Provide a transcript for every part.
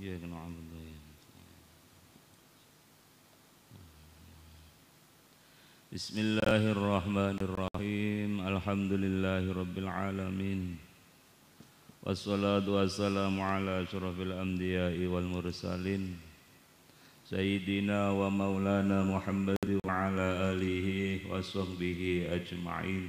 إياك نعبد يعني. بسم الله الرحمن الرحيم الحمد لله رب العالمين والصلاة والسلام على أشرف الأنبياء والمرسلين سيدنا ومولانا محمد وعلى آله وصحبه أجمعين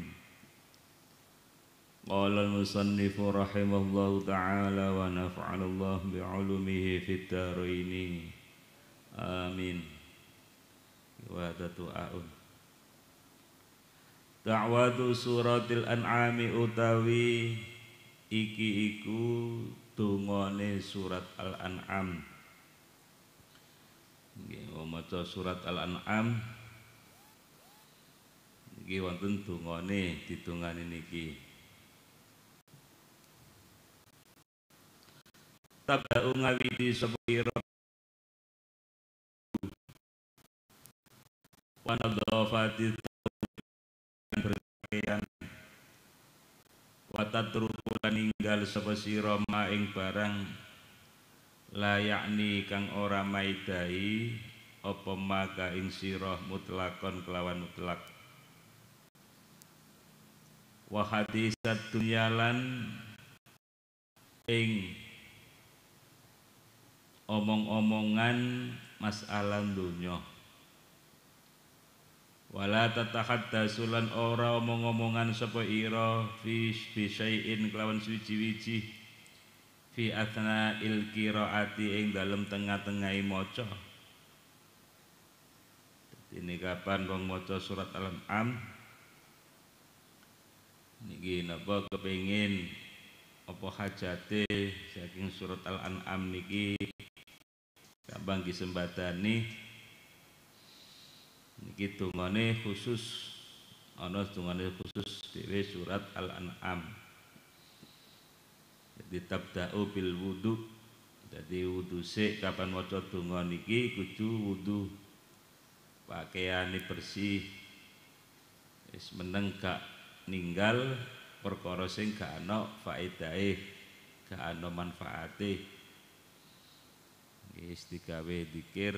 قال المصنف رحمه الله تعالى ونفعل الله بعلومه في الدارين آمين وهذا Dakwatu suratil an'ami utawi iki iku dungane surat al-an'am Nggih, maca surat al-an'am iki wonten dungane didungane niki. tabda'u ngawiti sapa ira wa nadhafati berpakaian wa tatruku ninggal sapa sira maing barang layakni kang ora maidai apa maka ing sirah mutlakon kelawan mutlak wa hadisat dunyalan ing omong-omongan masalah dunia wala tatahaddatsu lan ora omong-omongan sapa ira fi fishain kelawan suci-wici fi athna il qiraati ing dalem tengah tengah maca ini kapan bang maca surat al-am niki napa kepengin apa hajate saking surat Al-An'am niki kabang disembadani niki dungane khusus ana dungane khusus dhewe surat Al-An'am jadi tabda'u bil wudu jadi wudu sik kapan waca donga niki kudu wudu pakaiane bersih wis meneng gak ninggal perkara sing gak ana faedahe, gak ana manfaate. Wis digawe dikir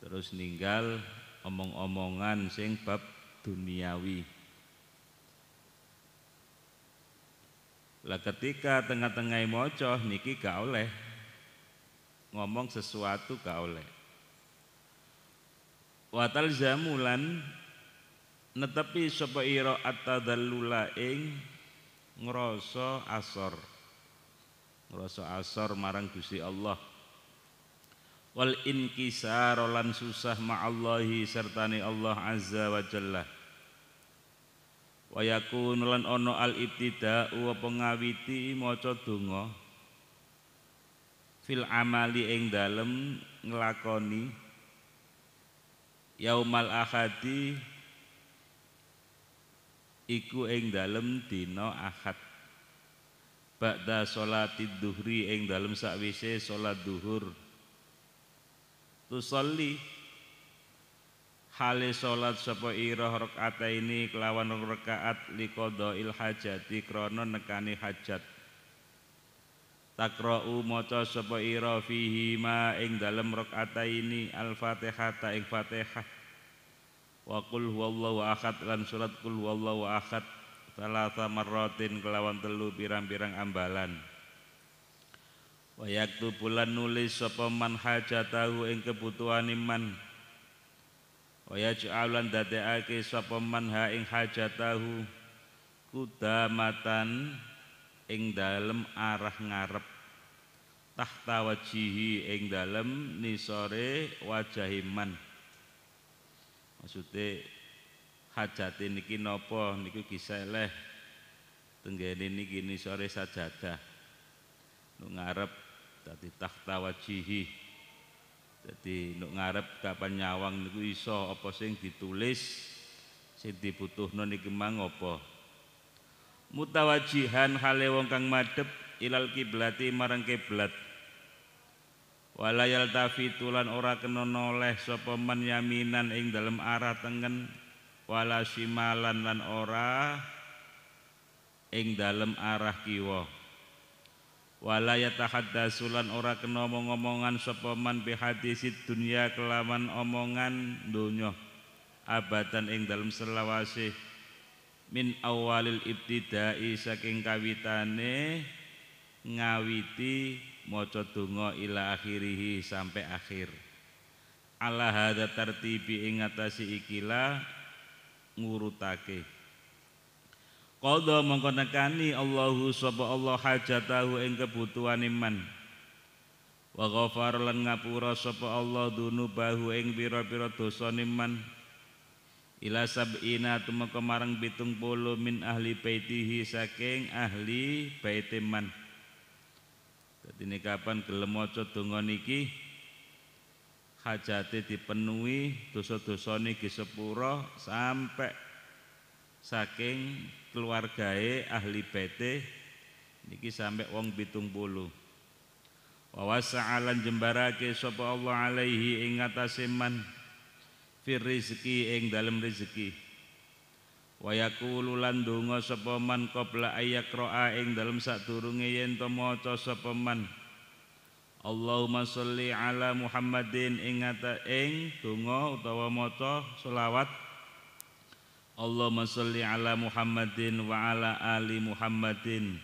terus ninggal omong-omongan sing bab duniawi. Lah ketika tengah-tengah moco niki gak oleh ngomong sesuatu gak oleh. Watal zamulan netepi sapa ira at-tadallula ing ngrasa asor ngrasa asor marang Gusti Allah wal inkisar lan susah ma'allahi sertani Allah azza wa jalla wa yakun lan ana al ibtida wa pengawiti maca donga fil amali ing dalem nglakoni yaumal ahadi iku ing dalem dina Ahad. Ba'da sholatid duhri ing dalem sakwise sholat duhur. Tusalli hale salat sapa rakaat ini kelawan rakaat liqadail hajati krana nekani hajat. takra'u maca sapa iroh fihi ma ing dalem ini al-Fatihah ta ing Fatihah wa qul huwallahu ahad lan surat qul huwallahu ahad salasa marratin kelawan telu pirang-pirang ambalan wa bulan nulis sapa man hajatahu ing kebutuhane man wa yaj'alan dadekake sapa man ha ing hajatahu kudamatan ing dalem arah ngarep tahta wajihi ing dalem nisore wajahiman man Maksudnya hajati niki nopo niku kiseleh tenggene niki ni sore sajadah nu ngarep dadi tahta wajihi dadi nu ngarep kapan nyawang niku iso apa sing ditulis sing dibutuhno niki mang apa mutawajihan hale wong kang Madep ilal kiblati marang kiblat walayal tafitulan ora kena noleh sapa yaminan ing dalam arah tengen wala simalan lan ora ing dalam arah kiwa tahad dasulan ora kena omong-omongan sapa bihadisit dunia kelaman omongan dunyo abadan ing dalam selawasi min awalil ibtidai saking kawitane ngawiti maca donga ila akhirihi sampai akhir Allah hadza tartibi ingatasi ikilah ngurutake Qadha mongko nekani Allahu sapa Allah hajatahu ing kebutuhan iman wa ghafar lan ngapura sapa Allah dunubahu ing pira-pira dosa iman ila sab'ina tumeka marang 70 min ahli baitihi saking ahli baitiman iman jadi ini kapan gelem maca niki hajate dipenuhi, dosa niki disepuro sampai saking keluargae ahli bete niki sampai wong bitung puluh. Wa wasa'alan jembarake sapa Allah alaihi ing atase man fir rizki ing dalem rezeki wa yaqulu lan donga sapa man qabla dalam ing dalem sadurunge yen to maca sapa Allahumma sholli ala Muhammadin ingata ing donga utawa maca selawat Allahumma sholli ala Muhammadin wa ala ali Muhammadin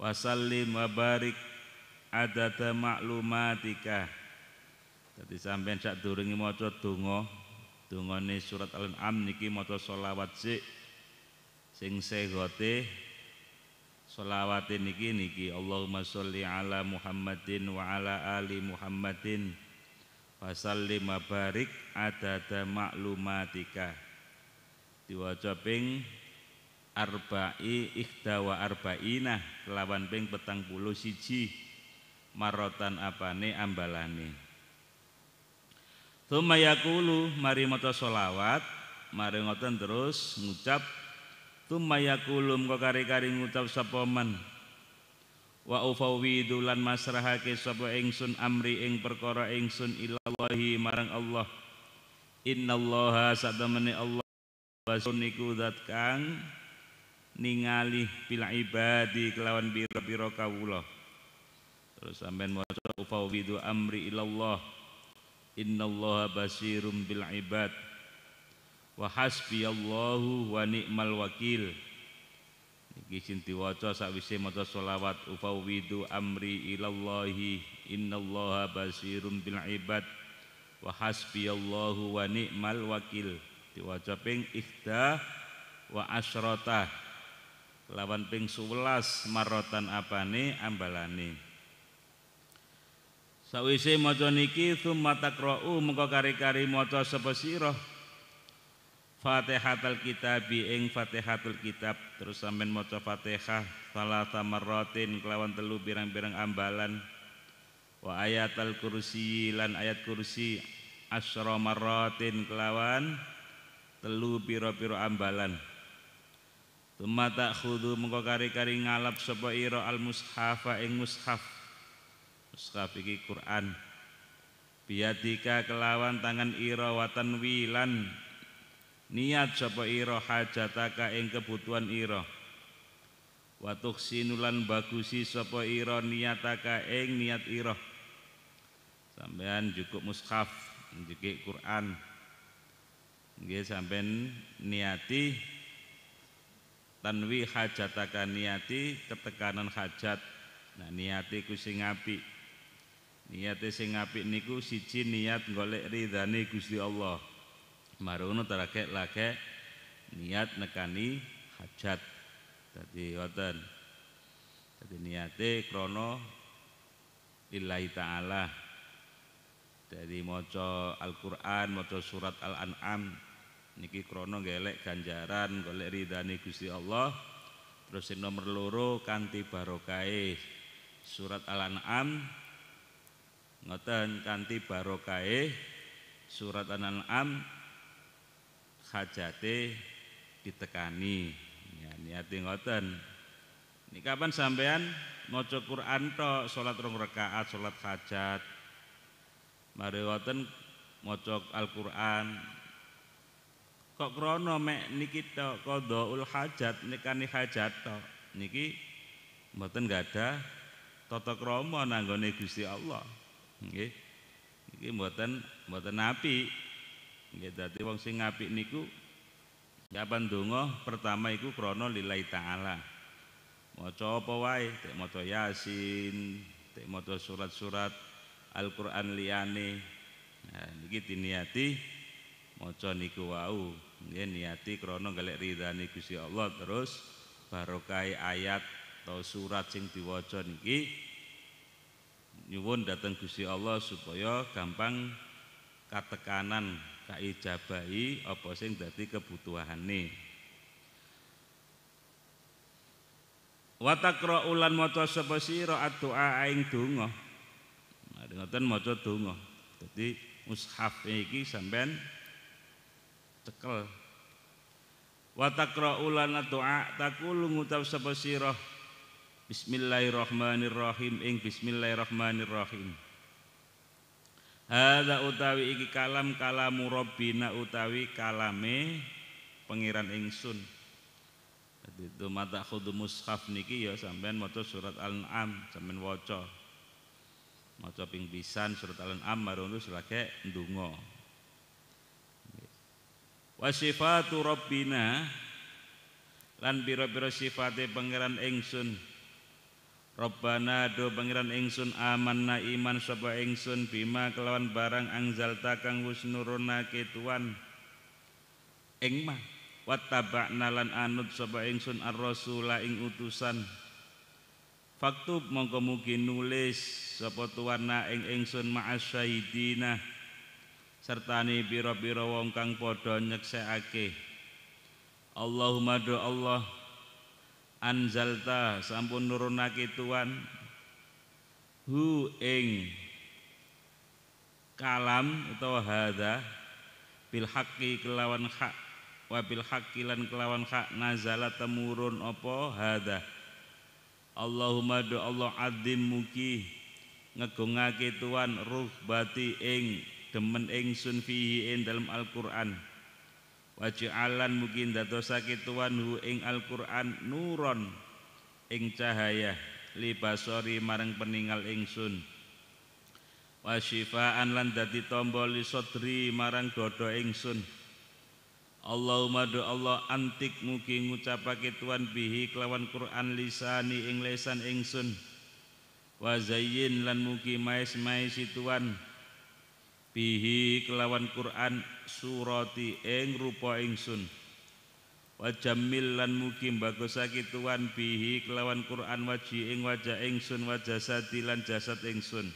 wa sallim wa barik adada maklumatika jadi sampai sak durungi maca donga dungane surat al-an'am niki maca selawat sik sing segote selawat niki niki Allahumma sholli ala Muhammadin wa ala ali Muhammadin fasallim mabarik adada maklumatika diwaca ping arba'i ikhda wa arba'inah kelawan ping petang puluh siji marotan apane ambalane Tuma yakulu mari maca solawat, mari ngoten terus ngucap Tuma yakulu kok kari-kari ngucap sapa man. Wa ufawwidu lan masrahake sapa ingsun amri ing perkara ingsun ilallahi marang Allah. Innallaha sadamani Allah Basuniku iku zat kang ningali bil ibadi kelawan biro-biro kawula. Terus sampean maca ufawwidu amri ilallah innallaha basirum bil ibad wa hasbiyallahu wa ni'mal wakil iki sing diwaca sakwise maca selawat ufawwidu amri ilallahi innallaha basirum bil ibad wa hasbiyallahu wa ni'mal wakil diwaca ping ikhda wa asrota lawan ping 11 marotan apane ambalane Sawise maca niki tsumma taqra'u mengko kari-kari maca sapa sirah Fatihatul Kitab ing Fatihatul Kitab terus sampean maca Fatihah salasa marratin kelawan telu pirang-pirang ambalan wa ayatul kursi lan ayat kursi asyra marratin kelawan telu pira-pira ambalan Tumata khudu mengko kari-kari ngalap sapa ira al-mushafa ing mushaf mushaf iki Quran biadika kelawan tangan ira watan wilan niat sapa ira hajataka ing kebutuhan ira watuk sinulan bagusi sapa ira niataka ing niat ira sampean cukup mushaf iki Quran nggih sampean niati tanwi hajataka niati ketekanan hajat nah niati ku sing Niate sing apik niku siji niat golek ridhane Gusti Allah. Marono tarakek lake niat nekani hajat. tadi wonten. Dadi niate krono lillahi taala. Dari maca Al-Qur'an, maca surat Al-An'am niki krono golek ganjaran, golek ridhane Gusti Allah. Terus nomor loro kanti barokai e, surat Al-An'am ngoten kanti barokai surat an nam hajate ditekani ya niate ngoten ini kapan sampean mau Quran to sholat rong rakaat sholat hajat mari ngoten mau Al-Quran kok krono mek niki kodo ul hajat nikani hajat tok niki ngoten gak ada tata krama nanggone Gusti Allah nggih iki buatan, buatan apik nggih dadi wong sing apik niku kapan donga pertama iku krana lillahi taala maca apa wae tek maca yasin tek maca surat-surat Al-Qur'an liyane nah niati, diniati maca niku wau nggih niati krana golek ridhani Gusti Allah terus barokai ayat atau surat sing diwaca niki nyuwun datang Gusti Allah supaya gampang katekanan jabai apa sing dadi kebutuhane wa taqra ulan maca sapa sira doa aing donga nah, ngoten maca donga dadi mushaf iki sampean cekel wa taqra ulan doa takulu ngucap sapa sira Bismillahirrahmanirrahim ing bismillahirrahmanirrahim Hadza utawi iki kalam kalamu Rabbina utawi kalame pangeran ingsun Dadi itu mata khudu mushaf niki ya sampean maca surat Al-An'am sampean waca maca ping pisan surat Al-An'am marung selake ndonga Wa sifatu Rabbina lan biro biro sifate pangeran ingsun Rabbana do pangeran ingsun amanna iman sapa ingsun bima kelawan barang angzalta kang wis nurunake Tuhan ing mah wattaba'na lan anut sapa ingsun ar-rasula ing utusan Faktub mongko mugi nulis sapa tuwana ing ingsun serta sertane Biro Biro wong kang padha nyeksekake Allahumma do Allah anzalta sampun nurunake Tuhan hu ing kalam atau hadza bil haqqi kelawan hak wa bil haqqi lan kelawan hak nazala temurun apa hadza Allahumma do Allah adzim muki ngegungake Tuhan ruhbati ing demen ingsun fihi ing dalam Al-Qur'an waj'alan mungkin sakit tuan hu ing Al-Qur'an nuron ing cahaya libasori marang peninggal ingsun sun. Wasifa lan dadi tombol li sodri marang dodo ingsun Allahumma do Allah antik mugi ngucapake tuan bihi kelawan Quran lisani ing lesan ingsun sun. zayyin lan mugi mais-maisi tuan bihi kelawan Quran surati ing rupa ingsun wa jamil lan mugi bagusake tuan bihi kelawan Quran waji ing wajah ingsun wa jasadi lan jasad ingsun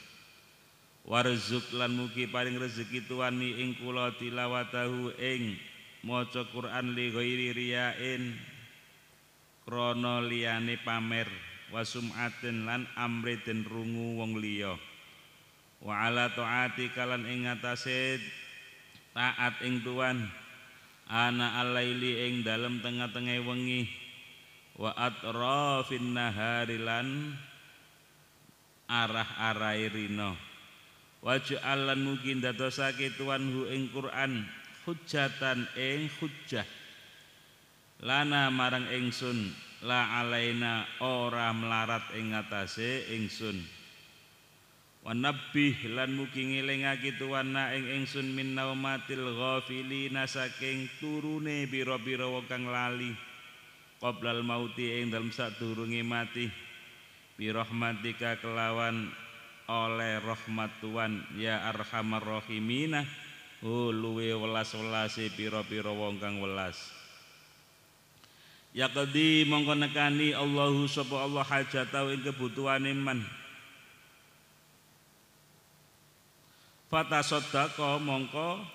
warzuk lan mugi paring rezeki tuan ni ing kula tilawatahu ing maca Quran li ghairi riyain krana liyane pamer wasumaten lan amre rungu wong liya wa ala taati kalan ing atase taat ing tuan ana alaili ing dalem tengah-tengah wengi wa atrafin nahari lan arah-arai rino waj'alan mungkin dadosake tuan hu ing Quran hujatan ing hujjah lana marang ingsun la alaina ora melarat ing atase ingsun wanabih lan mugi ngelingake tuwana ing ingsun min naumatil ghafilina saking turune biro-biro kang lali qoblal mauti ing dalem sadurunge mati bi rahmatika kelawan oleh rahmat Tuhan ya arhamar rahimina uluwe oh, welas welase piro piro wong kang welas ya kedi mongko nekani Allahu sapa Allah hajat tau ing kebutuhane Fata fatasaddaqa mongko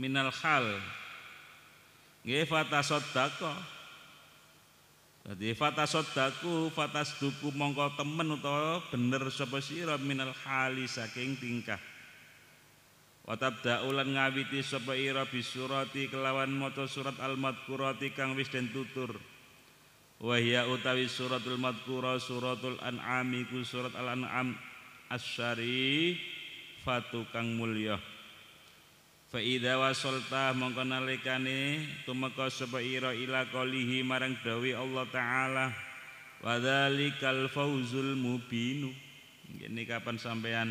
minal hal jadi fata dadi fata fatasduku mongko temen utawa bener sapa sira minal hali saking tingkah Watab daulan ngawiti sapa ira bisurati kelawan maca surat al-madkurati kang wis den tutur. Wahya utawi suratul madkura suratul an'ami ku surat al-an'am asyari fatu kang mulya fa idza wasalta mongko nalikane tumeka sapa ira ila qalihi marang dawuh Allah taala wa dzalikal fauzul mubinu ngene kapan sampean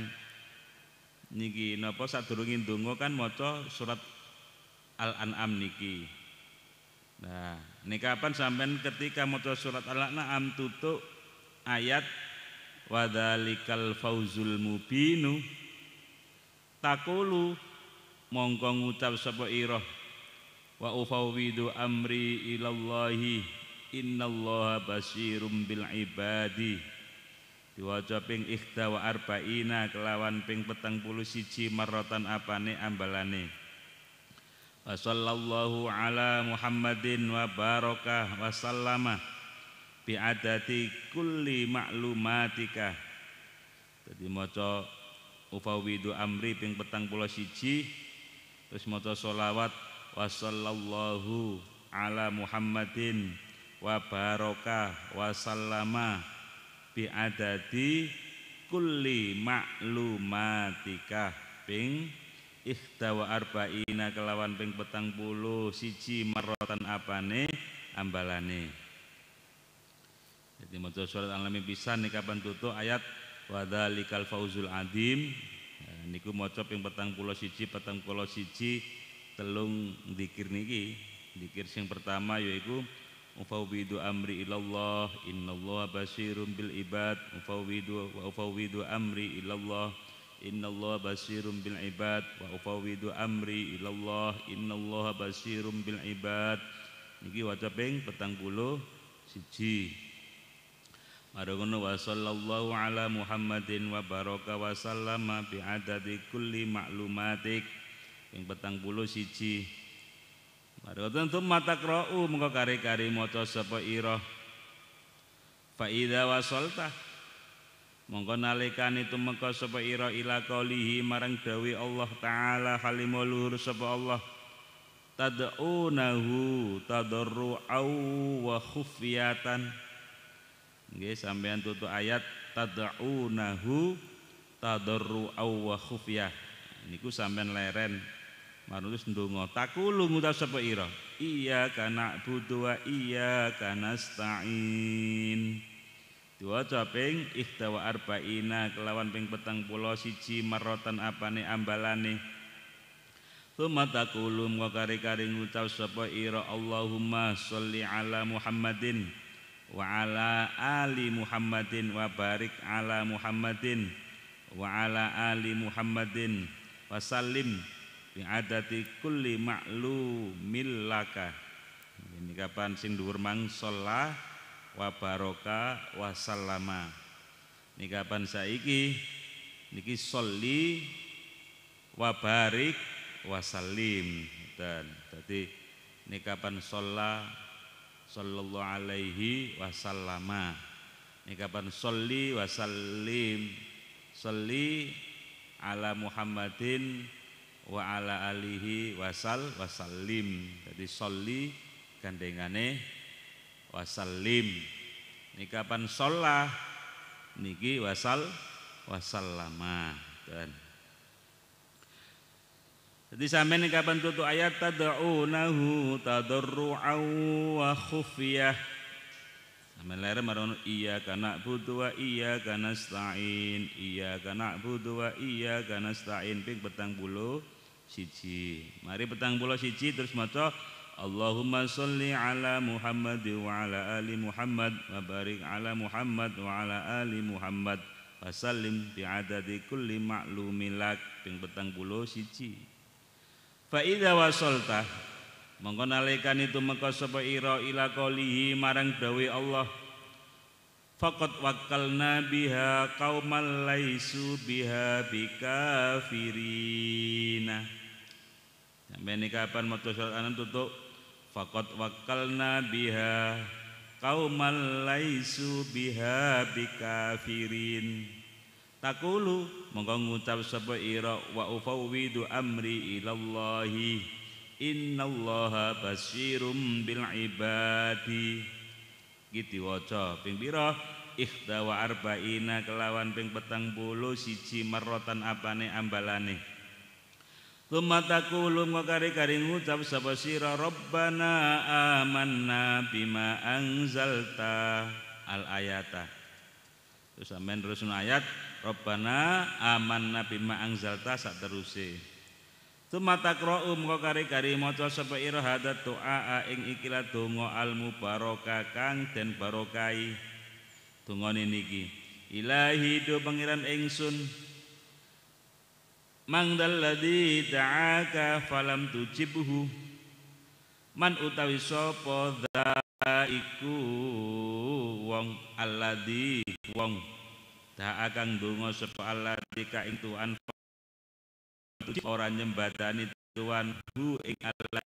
niki napa sadurunge ndonga kan maca surat Al-An'am niki nah niki kapan sampean ketika maca surat Al-An'am tutup ayat wadhalikal fauzul mubinu takulu mongko ngucap sapa iroh wa ufawwidu amri ilallahi innallaha basirum bil ibadi diwaca ping ikhda wa arbaina kelawan ping petang puluh siji marotan apane ambalane wa sallallahu ala muhammadin wa barokah wa sallamah bi'adati kulli maklumatika jadi moto ufawidu amri ping petang pulau siji terus moto solawat sallallahu ala muhammadin wa barokah wa sallama bi'adati kulli maklumatika ping ikhtawa arba'ina kelawan ping petang pulau siji marotan apane ambalane jadi maca surat Al-An'am bisa nih kapan tutup ayat wadzalikal fauzul adim. Ya, niku mau petang pulau maca petang pulau siji telung dikir niki. Dikir sing pertama yaiku ufawwidu amri ilallah innallaha basirun bil ibad ufawwidu wa ufawwidu amri ilallah innallaha basirun bil ibad wa ufawwidu amri ilallah innallaha basirun bil ibad niki petang ping siji Marungun wa sallallahu ala Muhammadin wa baraka wa sallama bi adadi kulli maklumatik yang petang puluh siji Marungun tu mata kro'u mengko kari-kari moco sepa iroh Fa'idha wa soltah Mongko nalikan itu mengko sapa ira ila qaulihi marang dawi Allah taala halimo luhur sapa Allah tad'unahu tadarru'au wa khufyatan Nggih sampean tutup ayat tad'unahu tadarru'aw wa khufyah. Niku sampean leren manulis ndonga takulu ngucap sapa ira iya kana butuh wa iya kana stain diwaca ping ihtawa arbaina kelawan ping petang pulau siji marotan ambalan ambalane Suma takulu mengkari-kari ngucap sapa ira Allahumma sholli ala Muhammadin wa ala ali Muhammadin wa barik ala Muhammadin wa ala ali Muhammadin wa salim bi adati kulli ma'lumil laka ini kapan sing dhuwur wa baraka wa salama ini kapan saiki niki sholli wa barik wa salim dan tadi ini kapan sholat sallallahu alaihi wasallama ini kapan sholli wasallim sholli ala muhammadin wa ala alihi wasal wasallim jadi sholli gandengane wasallim ini kapan sholah niki wasal wasallama dan jadi ini kapan tutup ayat tad'unahu tadarru'an wa khufiyah Sampai lere marun iya kana budu wa iya kana stain, iya kana budu wa iya kana stain ping petang bulu siji. Mari petang bulu siji terus maca Allahumma sholli ala Muhammad wa ala ali Muhammad wa barik ala Muhammad wa ala ali Muhammad wa sallim bi adadi kulli ma'lumilak ping petang bulu siji. Fa'idha wa wasolta Mengkonalikan itu maka sapa ira ila kolihi marang dawe Allah Fakat wakalna biha kauman laisu biha bikafirina sampai ini kapan mau surat anan tutup Fakat wakalna biha kau laisu biha bikafirin takulu monggo ngucap sapa ira wa ufawwidu amri ilallahi innallaha basyirum bil ibadi gitu waca ping pira ikhda wa arba'ina kelawan ping petang bulu siji merotan apane ambalane Tuma takulu ngkari-kari ngucap sapa sira Rabbana amanna bima anzalta al ayata. Terus sampean terus ayat aman nabi bima angzalta terusi Tsumma taqra'u mengko kari kari moco sopa ira doa ing ikilah dungo al mubaraka kang den barokai. Dongane niki. Ilahi do pangeran ingsun Mangdal ladhi ta'aka falam tujibuhu Man utawi sopo daiku wong alladhi wong dah akang dungo sepalat tika ing tuan orang nyembatani tuan bu ing Allah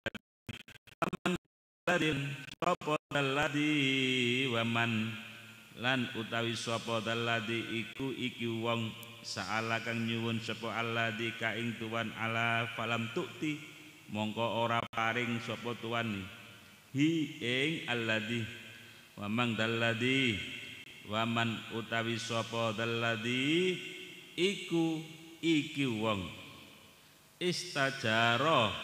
aman ladin sapa daladi waman lan utawi sapa daladi iku iki wong saala kang nyuwun sapa Allah dika ing tuan ala falam tukti mongko ora paring sapa tuan hi ing di, wamang daladi waman utawi sapa dalladhi iku iki wong istajaro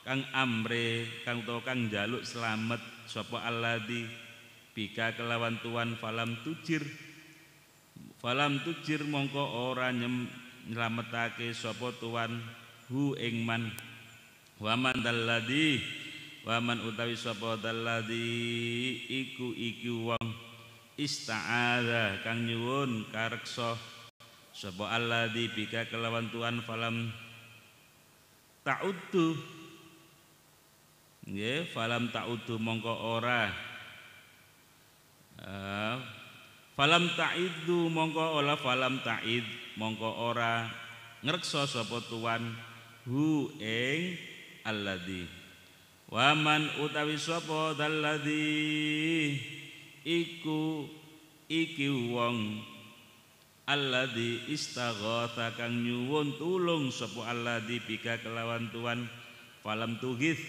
kang amre kang to kang jaluk selamat sapa alladhi bika kelawan tuan falam tujir falam tujir mongko ora nyem nyelametake sapa tuan hu engman. waman daladi waman utawi sapa dalladhi iku iki wong ista'adha kang nyuwun kareksa sapa alladzi bika kelawan Tuhan falam ta'uddu nggih falam ta'uddu mongko ora uh, falam ta'iddu mongko ora falam ta'id mongko ora ngreksa sapa Tuhan hu ing alladzi waman utawi sapa dalladzi iku iki wong Allah di istagota kang nyuwun tulung Allah di pika kelawan tuan falam tuhith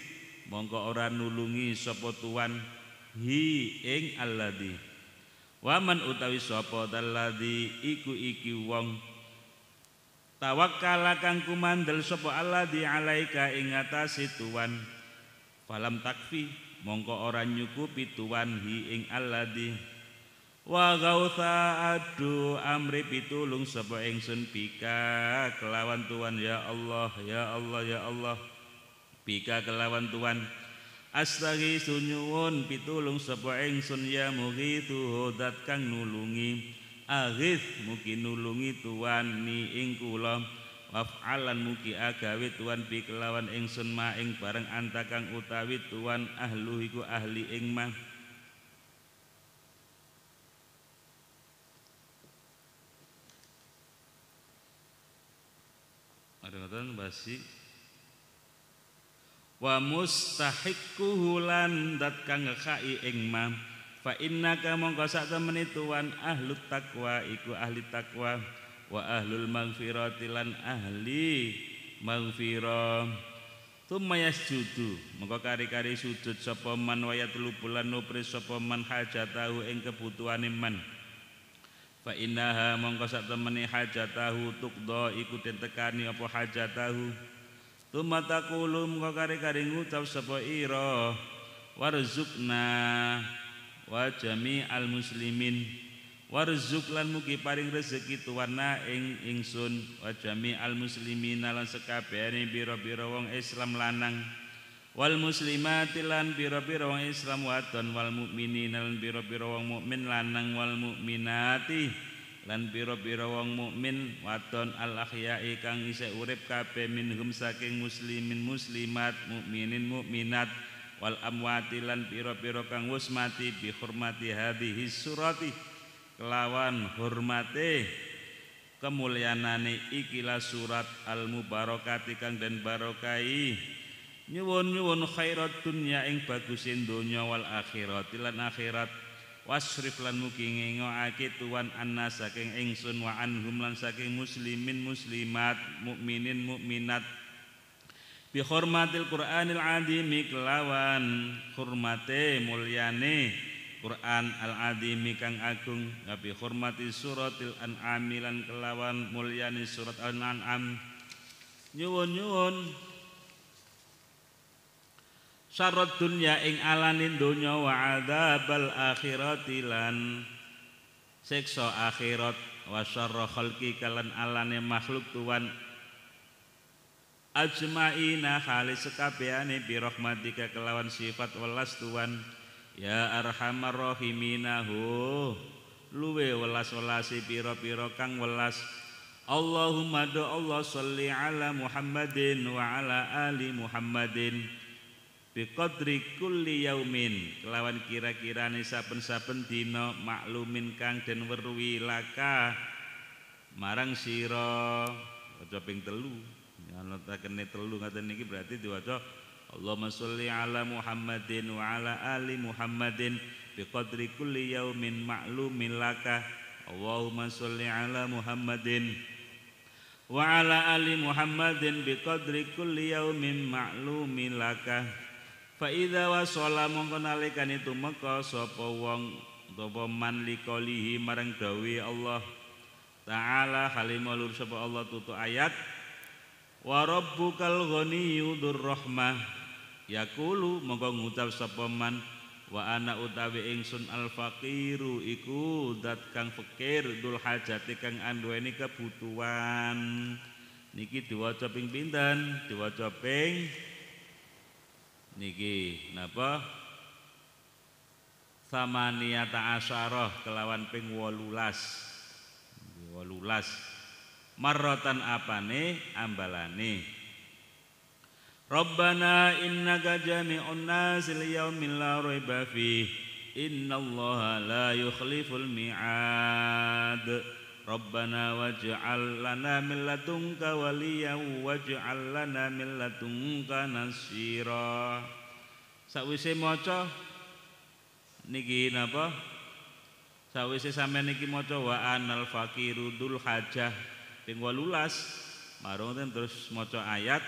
mongko orang nulungi sepu tuan hi ing di waman utawi Allah di iku iki wong tawakal kang kumandel Allah di alaika ing tuan falam takfi mongko ora nyukupi tuan hi ing alladhi wa gautha adu amri pitulung sapa ingsun pika kelawan tuan ya Allah ya Allah ya Allah pika kelawan tuan Astagi sunyuwun pitulung sapa ingsun ya mugi hodat kang nulungi Aghith mugi nulungi tuan ni ing kula waf'alan mugi agawe tuan bi kelawan ingsun ma ing bareng antakang utawi tuan ahlu iku ahli ing ma Ngoten basi wa mustahiqquhu hulan dat kang kai ing ma fa innaka mongko sak temene tuan ahlu takwa iku ahli takwa wa ahlul maghfirati lan ahli maghfirah Tumma yasjudu mengko kari-kari sujud sapa man wa yatlubu lan nupri sapa man hajatahu ing kebutuhane man Fa innaha mongko sak temene hajatahu tukdo iku tentekani apa hajatahu Tumma taqulu mengko kari-kari ngucap sapa ira warzuqna wa jami'al muslimin Warzuk lan mugi paring rezeki tuwana ing ingsun wa al muslimina lan sekabehane biro-biro wong Islam lanang wal muslimatilan lan biro-biro wong Islam wadon wal mukminina lan biro-biro wong mukmin lanang wal mukminati lan biro-biro wong mukmin wadon al akhyai kang isih urip kabeh minhum saking muslimin muslimat mukminin mukminat wal amwati lan biro-biro kang wis mati bi hurmati hadhihi surati kelawan hormati kemulyanani ikilah surat al mubarakati kang dan barokai nyuwun nyuwun khairat dunia ing bagusin dunia wal akhirat ilan akhirat wasrif lan mugi ngengoake tuan anna saking ingsun wa anhum lan saking muslimin muslimat mukminin mukminat bi hormatil Qur'anil azim kelawan hormate mulyane Quran al-azimi kang agung ngapi hormati suratil an'am lan kelawan mulyani surat al-an'am nyuwun-nyuwun syarat dunya ing alanin donya wa adzabal akhirati lan siksa akhirat wa syarra khalqi kalan alane makhluk tuan ajmaina khalis sekabehane bi rahmatika kelawan sifat welas tuan Ya arhamar rahimina luwe welas-welasi piro piro kang welas Allahumma do Allah salli ala Muhammadin wa ala ali Muhammadin biqadri kulli yaumin kelawan kira-kirane saben-saben dino maklumin kang den werwi laka marang siro waca ping telu ya ana telu 3 ngaten niki berarti diwajah Allahumma salli ala Muhammadin wa ala ali Muhammadin biqadri kulli yaumin ma'lumin laka Allahumma sholli ala Muhammadin wa ala ali Muhammadin biqadri kulli yaumin ma'lumin laka fa idza wasala mongko nalikan itu meka sapa wong apa man liqalihi marang dawuhe Allah taala halimul sapa Allah tutu ayat wa rabbukal ghaniyyu rahmah yakulu monggo ngucap sapa man wa ana utawi ingsun alfaqiru iku zat kang fakir dul hajati kang anduweni kebutuhan niki diwaca ping pinten diwaca ping niki napa samaniyata asyarah kelawan ping walulas walulas marrotan apane ambalane ambalane Rabbana innaka jami'un nas liyaumil la raiba inna Innallaha la yukhliful mi'ad. Rabbana waj'al lana min ladunka waliyan waj'al lana min ladunka nasira. Sawise maca niki napa? Sawise sampean niki maca wa anal fakirudul hajah ping 18 marang terus maca ayat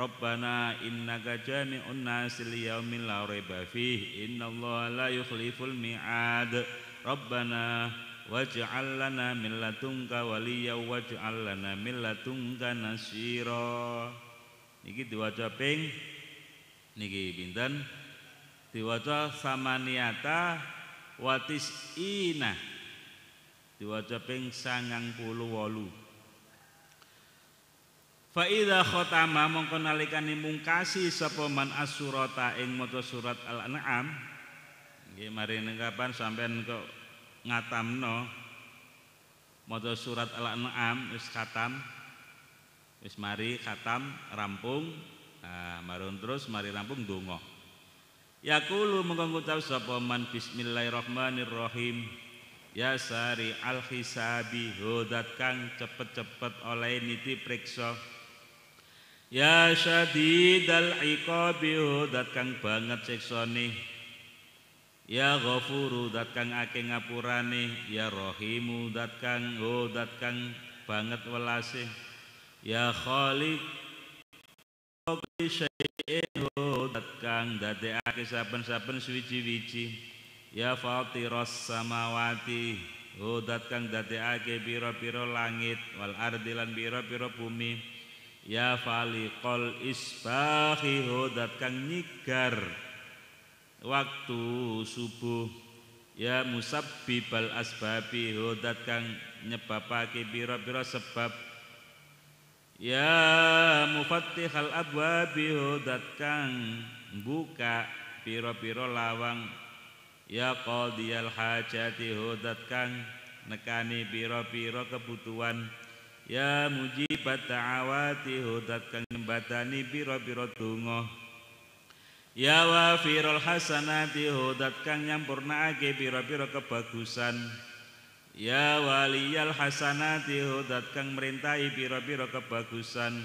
Rabbana innaka jami'un nasi min la riba fih allah la yukhliful mi'ad Rabbana waj'allana min latungka waliya waj'allana min latungka nasira niki diwaca ping niki bintan diwaca samaniata watis ina diwaca ping sangang puluh wolu Fa idza khatama mongko nalikane mungkasi sapa man asurata ing maca surat Al-An'am. Nggih mari kapan sampean kok ngatamno maca surat Al-An'am wis khatam. Wis mari khatam rampung. Nah, marun terus mari rampung donga. Yaqulu mongko ngucap sapa man bismillahirrahmanirrahim. Ya sari al hisabi hodat kang cepet-cepet oleh niti periksa Ya syadidal iqabi dat kang banget seksoni Ya ghafuru dat kang ake ngapurani ya rohimu dat kang ho oh, dat kang banget welasih. Ya khalik kulli syai'in ho oh, dat kang ake saben-saben swici-wici Ya fatiras samawati oh dat kang ake biro-biro langit wal ardilan biro biro bumi ya falikol isbahi hodat kang nyigar waktu subuh ya musabbibal asbabi hodat kang nyebabake pira-pira sebab ya mufattihal abwabi hodat kang buka piro-piro lawang ya qadiyal hajati hodat kang nekani piro pira kebutuhan Ya mujibat ta'awati hudat kang batani biro-biro tungo Ya wafirul hasanati hudat kang ake biro-biro kebagusan Ya waliyal hasanati hudat kang merintai biro-biro kebagusan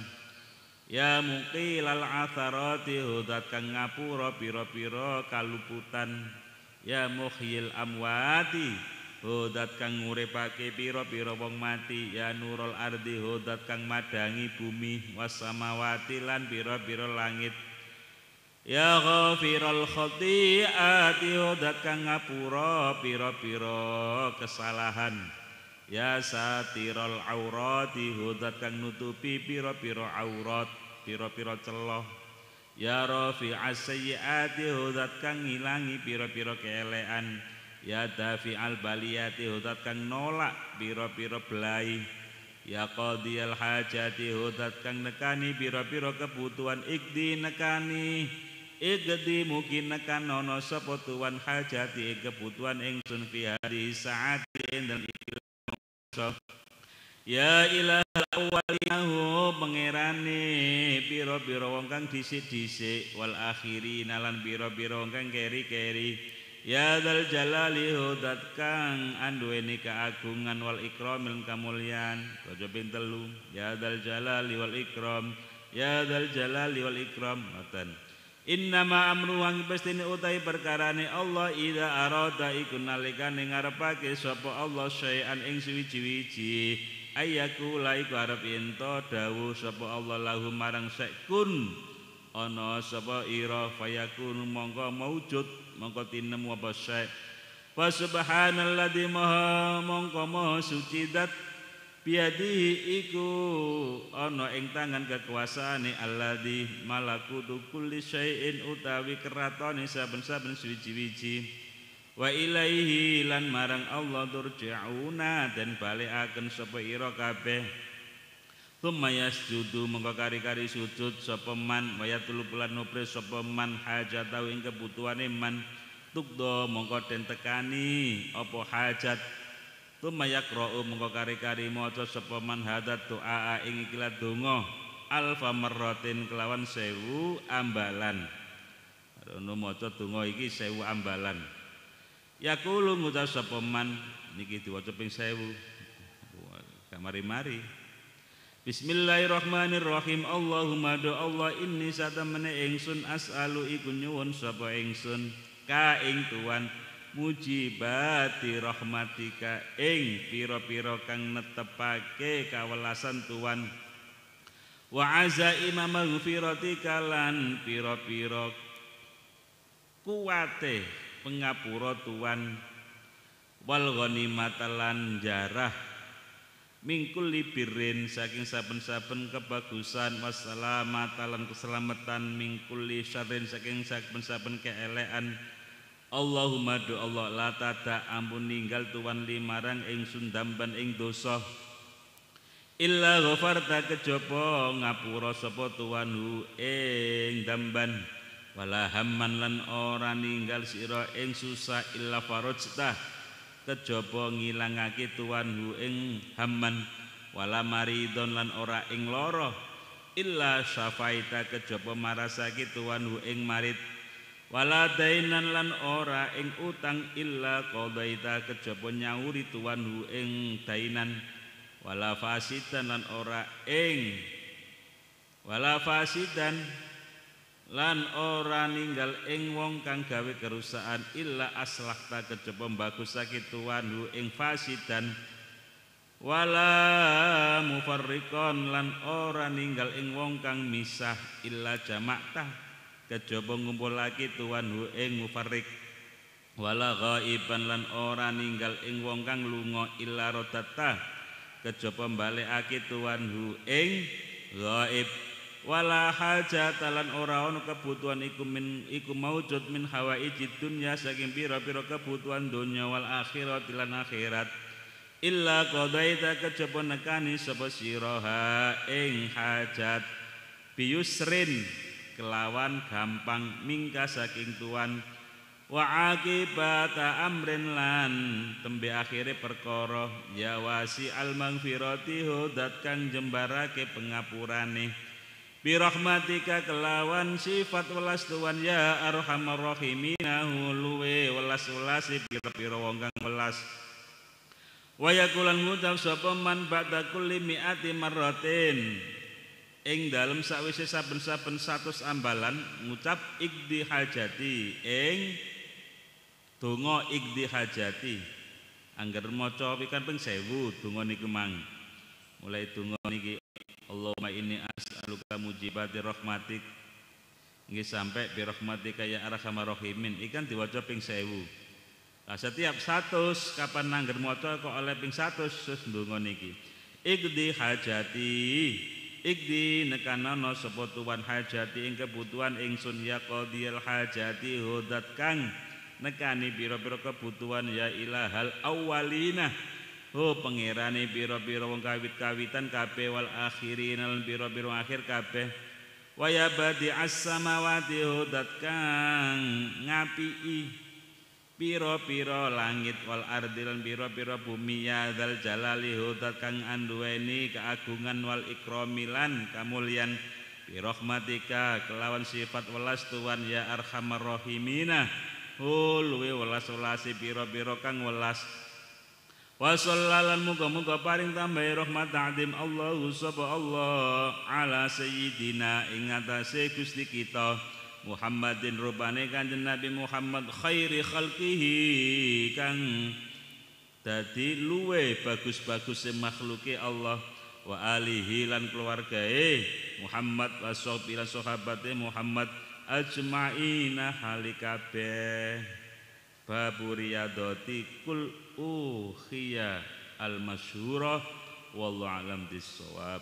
Ya muqilal atharati hudat kang ngapura biro-biro kaluputan Ya muhyil amwati Hudat kang ngurepake piro piro wong mati ya nurul ardi hudat kang madangi bumi wasamawati lan piro piro langit Ya ghafirul khati'ati hodat kang ngapura piro piro kesalahan Ya satirul aurati hodat kang nutupi piro piro aurat piro piro celah Ya rafi'as sayyati hodat kang ngilangi piro piro keelekan ya dafi al baliyati hutat kang nolak biro-biro belai ya al hajati hutat kang nekani biro-biro kebutuhan ikdi nekani ikdi mungkin nekan nono sepotuan hajati kebutuhan ingsun fi hari saati dan Ya ilah awaliyahu pengerane Biro-biro wong kang disik-disik Wal akhiri nalan biro-biro wong kang keri-keri Ya dal jalali hudat kang anduweni keagungan wal ikram ilm kamulian Kaca ping telu. Ya dal jalali wal ikram. Ya dal jalali wal ikram. nama Innama amru wang utai perkara ni Allah ida arada iku nalikane ngarepake Sopo Allah syai'an ing suwiji-wiji ayaku laiku harap into Dawu Sopo Allah lahu marang sekun ono sopo iroh fayakun mongko maujud mongko tinemu apa syai fa subhanalladzi maha mongko maha suci dat piadi iku ana ing tangan kekuasaane alladzi malakutu kulli syai'in utawi keratone saben-saben suci suci wa ilaihi lan marang Allah turja'una dan balikaken sapa ira kabeh Tumayas judu mengkakari-kari sujud sopeman wayatulu pulan nopre sopeman tahu ing kebutuhan iman Tukdo mongko den tekani Opo hajat Tumayak ro'u mongko kari-kari Mojo sopeman hadat doa ing ikilat dungo Alfa merotin kelawan sewu ambalan Rono mojo dungo iki sewu ambalan Yakulu ngucap sopeman Niki diwaca ping sewu Kamari-mari Bismillahirrahmanirrahim Allahumma do Allah inni satamene ingsun as'alu iku nyuwun sapa ingsun ka ing tuan mujibati rahmatika ing pira-pira kang netepake kawelasan tuan wa azaima maghfiratika lan pira-pira kuwate pengapura tuan wal ghanimatalan jarah mingkul libirin saking saben-saben kebagusan wassalamatalan keselamatan mingkuli syarin, saking saben-saben keelean Allahumma do Allah la tada ampun ninggal tuan limarang ing sundamban ing dosa illa ghafarta kejopo ngapura sapa hu ing damban wala hamman lan ora ninggal sira ing susah illa farajta kejaba ngilangake tuan hu ing hamman wala maridon lan ora ing lara illa syafaita kejaba marasake tuan hu ing marid wala dainan lan ora ing utang illa qadaita kejaba nyawuri tuan hu ing dainan wala fasidan lan ora ing wala fasidan lan ora ninggal ing wong kang gawe kerusakan illa aslahta kecepem bagus sakit hu ing fasidan wala mufarrikon lan ora ninggal ing wong kang misah illa jamakta kejaba ngumpul lagi tuan hu ing mufarrik wala ghaiban lan ora ninggal ing wong kang lunga illa rodata kejaba bali aki tuan hu ing ghaib wala talan ora ono kebutuhan iku min iku maujud min ijid dunya saking pira-pira kebutuhan dunya wal akhirat lan akhirat illa qadaita kejaba nekani sapa siraha ing hajat biusrin kelawan gampang mingka saking tuan wa akibata amrin lan tembe akhire perkara ya wasi al maghfirati hudat kang jembarake pengapurane birahmatika kelawan sifat welas tuan ya arhamar rahimina luwe welas welas pira piro wong kang welas wayakulan ngucap sapa man ba'da kulli mi'ati marratin ing dalem sawise saben-saben 100 ambalan ngucap ikdi hajati ing donga ikdi hajati angger maca pikan ping 1000 donga niku mang mulai donga niki Allahumma inni as'aluka mujibati rahmatik Ini sampai bi kayak ya sama rohimin, ikan diwajah ping sewu Nah, setiap satu kapan nangger moco kok oleh ping satu, terus bungo niki. Ikdi hajati Ikdi nekanono sepotuan hajati ing kebutuhan ing ya kodiyal hajati hudat kang nekani biro-biro kebutuhan ya ilahal awalina Oh pangerane biro-biro wong kawit-kawitan kape wal akhirin al biro-biro akhir kape waya badi as-samawati hudat kang ngapii biro-biro langit wal ardilan lan biro bumi ya dal jalali hudat kang ini keagungan wal ikromilan kamulian birohmatika kelawan sifat welas tuan ya arhamar rahimina hul oh, welas welasi biro pira kang welas wa sallallan muga-muga paring tambahi rahmat ta'dim Allahu sapa Allah ala sayyidina ing atase Gusti kita Muhammadin rubane kanjeng Nabi Muhammad khairi khalqihi kang dadi luwe bagus-bagus makhluke Allah wa alihi lan keluargae Muhammad wa sahbihi lan sahabate Muhammad ajmaina halikabeh baburiyadoti kul ukhiya al-masyhurah wallahu alam bisawab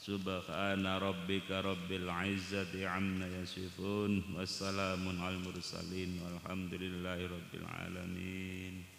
subhana rabbika rabbil izzati amma yasifun wassalamun al mursalin walhamdulillahi rabbil alamin